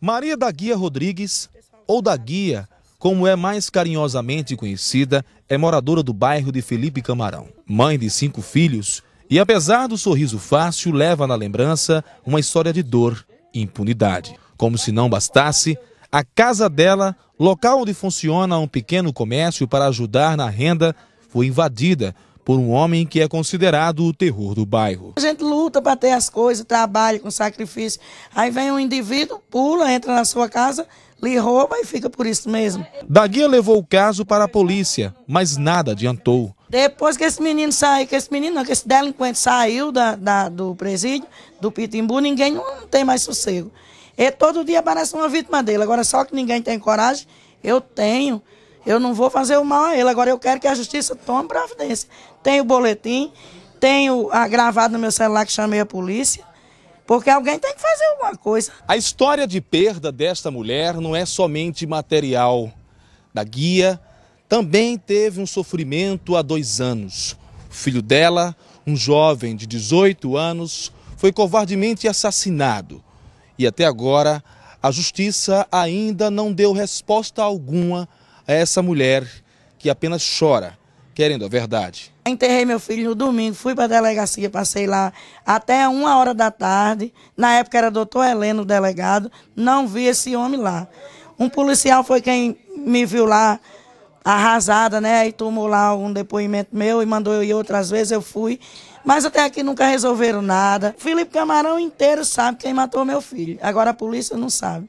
Maria da Guia Rodrigues, ou da Guia, como é mais carinhosamente conhecida, é moradora do bairro de Felipe Camarão. Mãe de cinco filhos, e apesar do sorriso fácil, leva na lembrança uma história de dor e impunidade. Como se não bastasse, a casa dela, local onde funciona um pequeno comércio para ajudar na renda, foi invadida por um homem que é considerado o terror do bairro. A gente luta para ter as coisas, trabalha com sacrifício. Aí vem um indivíduo, pula, entra na sua casa, lhe rouba e fica por isso mesmo. Daguia levou o caso para a polícia, mas nada adiantou. Depois que esse menino saiu, que esse menino, não, que esse delinquente saiu da, da, do presídio, do Pitimbu, ninguém não tem mais sossego. E todo dia aparece uma vítima dele. Agora, só que ninguém tem coragem, eu tenho. Eu não vou fazer o mal a ele. Agora eu quero que a justiça tome providência. Tenho o boletim, tenho a gravado no meu celular que chamei a polícia. Porque alguém tem que fazer alguma coisa. A história de perda desta mulher não é somente material. Da guia também teve um sofrimento há dois anos. O filho dela, um jovem de 18 anos, foi covardemente assassinado. E até agora, a justiça ainda não deu resposta alguma a essa mulher que apenas chora, querendo a verdade. Enterrei meu filho no domingo, fui para a delegacia, passei lá até uma hora da tarde. Na época era doutor Heleno, o delegado. Não vi esse homem lá. Um policial foi quem me viu lá arrasada, né? E tomou lá um depoimento meu e mandou eu ir outras vezes, eu fui. Mas até aqui nunca resolveram nada. Felipe Camarão inteiro sabe quem matou meu filho. Agora a polícia não sabe.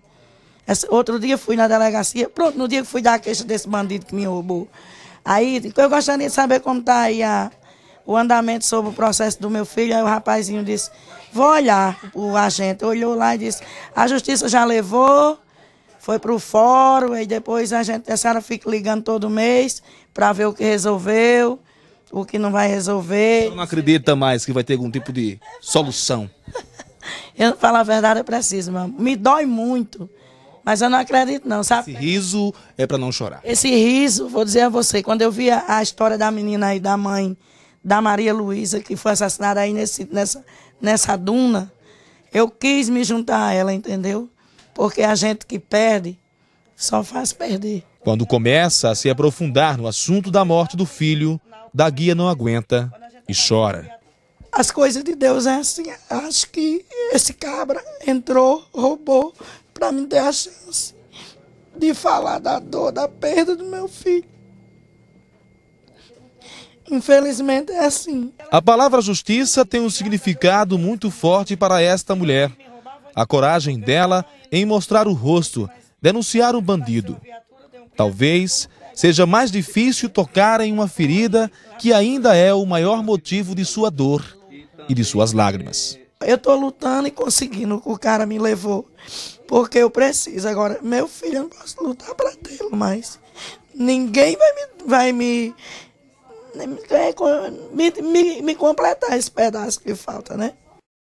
Outro dia fui na delegacia, pronto, no dia que fui dar a queixa desse bandido que me roubou. Aí, eu gostaria de saber como está aí a, o andamento sobre o processo do meu filho. Aí o rapazinho disse, vou olhar o agente. Olhou lá e disse, a justiça já levou, foi para o fórum, e depois a gente, a senhora fica ligando todo mês para ver o que resolveu, o que não vai resolver. Eu não acredita mais que vai ter algum tipo de solução. eu, falo a verdade, eu preciso, mano. Me dói muito mas eu não acredito, não, sabe? Esse riso é para não chorar. Esse riso, vou dizer a você, quando eu via a história da menina aí, da mãe, da Maria Luísa, que foi assassinada aí nesse, nessa, nessa duna, eu quis me juntar a ela, entendeu? Porque a gente que perde só faz perder. Quando começa a se aprofundar no assunto da morte do filho, da guia não aguenta e chora. As coisas de Deus é assim. Acho que esse cabra entrou, roubou, para me dar a chance de falar da dor, da perda do meu filho. Infelizmente é assim. A palavra justiça tem um significado muito forte para esta mulher. A coragem dela em mostrar o rosto, denunciar o bandido. Talvez seja mais difícil tocar em uma ferida que ainda é o maior motivo de sua dor e de suas lágrimas. Eu estou lutando e conseguindo. O cara me levou. Porque eu preciso. Agora, meu filho, eu não posso lutar para tê-lo mais. Ninguém vai me. Vai me é, me, me, me completar esse pedaço que falta, né?